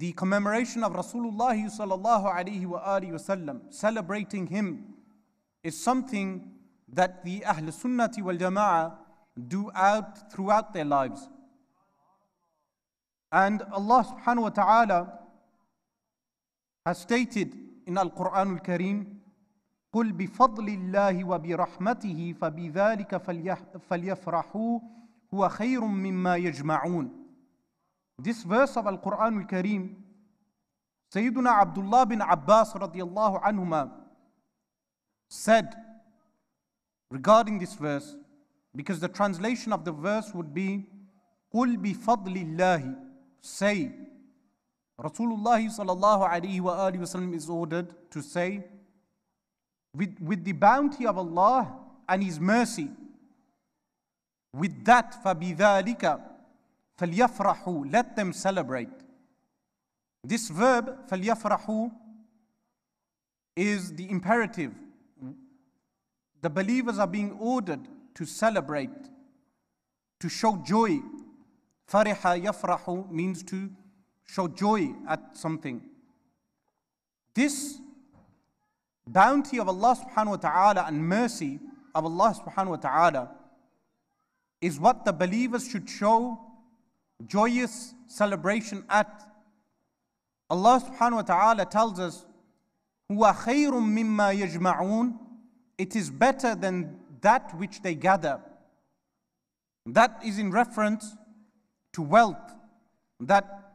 the commemoration of Rasulullah sallallahu wasallam, celebrating him, is something that the Ahl Sunnati wal Jama'ah do out throughout their lives. And Allah subhanahu wa ta'ala has stated in Al Quran al Kareem, قل بفضل الله وبرحمته فبذلك فليفرحوا هو خير مما يجمعون this verse of Al-Quran al-Kareem, Sayyiduna Abdullah bin Abbas radiallahu anhuma said regarding this verse, because the translation of the verse would be, قُلْ بِفَضْلِ اللَّهِ Say, Rasulullah sallallahu alayhi wa alayhi wasallam is ordered to say, with, with the bounty of Allah and His mercy, with that فَبِذَٰلِكَ فَلْيَفْرَحُوا Let them celebrate. This verb, فَلْيَفْرَحُوا, is the imperative. The believers are being ordered to celebrate, to show joy. فَرِحَ يَفْرَحُ means to show joy at something. This bounty of Allah subhanahu wa ta'ala and mercy of Allah subhanahu wa ta'ala is what the believers should show joyous celebration at. Allah subhanahu wa ta'ala tells us, هُوَ min ma yajma'un. It is better than that which they gather. That is in reference to wealth. That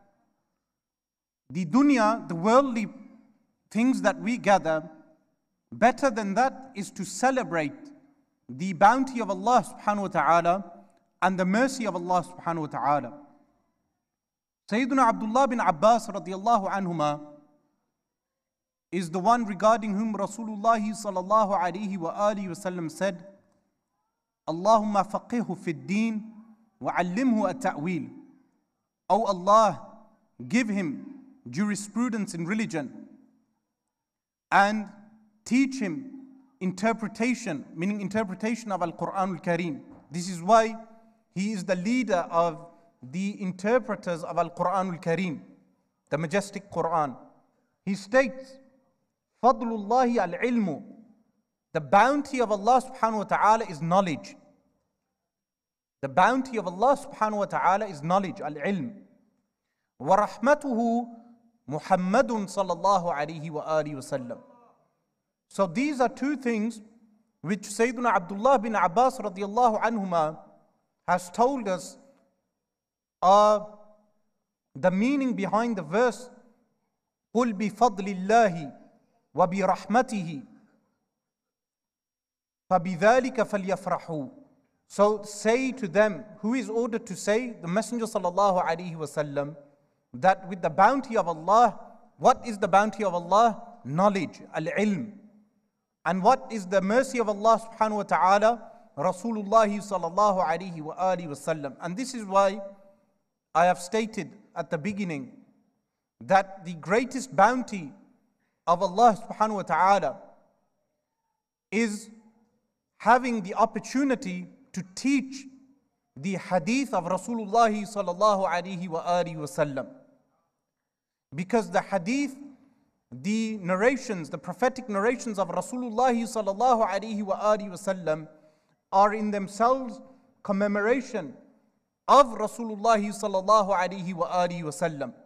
the dunya, the worldly things that we gather, better than that is to celebrate the bounty of Allah subhanahu wa ta'ala and the mercy of Allah subhanahu wa ta'ala. Sayyiduna Abdullah bin Abbas radiallahu anhuma is the one regarding whom Rasulullah sallallahu alayhi wa alihi wasallam said, Allahumma faqihhu fid deen wa allimhu at ta'wil. O Allah, give him jurisprudence in religion and teach him interpretation, meaning interpretation of Al Quran al Kareem. This is why he is the leader of the interpreters of Al Quran Al Kareem, the majestic Quran. He states, Fadlullahi Al Ilmu, the bounty of Allah subhanahu wa ta'ala is knowledge. The bounty of Allah subhanahu wa ta'ala is knowledge, Al Ilm. وَرَحْمَتُهُ Muhammadun sallallahu اللَّهُ عَلَيْهِ وَآلِهِ وَسَلَّمَ So these are two things which Sayyidina Abdullah bin Abbas radiallahu anhuma has told us are the meaning behind the verse قل بفضل الله وبرحمته فبذلك فليفرحوا So say to them, who is ordered to say? The Messenger sallallahu alaihi wasallam, that with the bounty of Allah, what is the bounty of Allah? Knowledge, al-ilm. And what is the mercy of Allah subhanahu wa ta'ala? Rasulullah sallallahu alaihi wasallam. And this is why I have stated at the beginning that the greatest bounty of Allah subhanahu wa ta'ala is having the opportunity to teach the hadith of Rasulullah sallallahu alaihi wa wasallam. Because the hadith, the narrations, the prophetic narrations of Rasulullah sallallahu alaihi wa alihi wasallam are in themselves commemoration of Rasulullah sallallahu alayhi wa alihi wa sallam.